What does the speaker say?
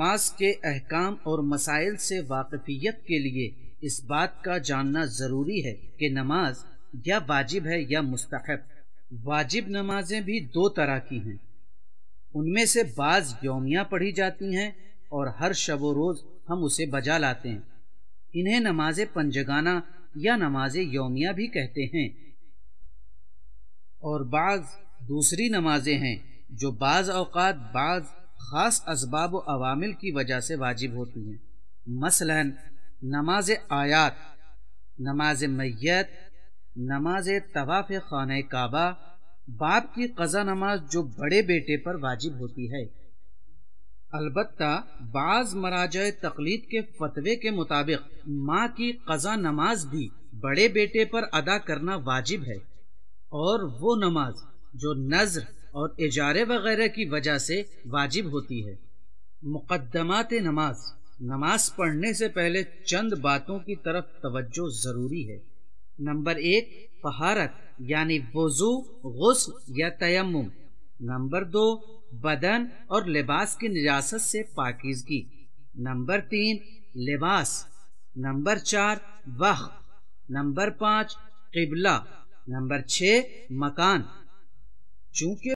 नमाज के अहकाम और मसाइल से वाकफियत के लिए इस बात का जानना ज़रूरी है कि नमाज या वाजिब है या मुस्तहब वाजिब नमाजें भी दो तरह की हैं उनमें से बाज़ योमिया पढ़ी जाती हैं और हर शब रोज़ हम उसे बजा लाते हैं इन्हें नमाज पंजगाना या नमाज योमिया भी कहते हैं और बाज़ दूसरी नमाजें हैं जो बाज़ अवकात बाज़ ख़ास इसबाब अवामिल की वजह से वाजिब होती हैं मसलन नमाज आयात नमाज मैत नमाज तवाफ़ खान काबा बाप की कज़ा नमाज जो बड़े बेटे पर वाजिब होती है अलबत् बाज़ मराज तकलीद के फतवे के मुताबिक माँ की कज़ा नमाज भी बड़े बेटे पर अदा करना वाजिब है और वो नमाज जो नज़र और इजारे वगैरह की वजह से वाजिब होती है मुकदमात नमाज नमाज पढ़ने से पहले चंद बातों की तरफ तवज्जो ज़रूरी है नंबर एक तहारत यानी वज़ू गुस्ल या तयम नंबर दो बदन और लिबास की निजासत से पाकिजगी नंबर तीन लिबास नंबर चार वह नंबर पाँच किबला नंबर छह मकान चूंकि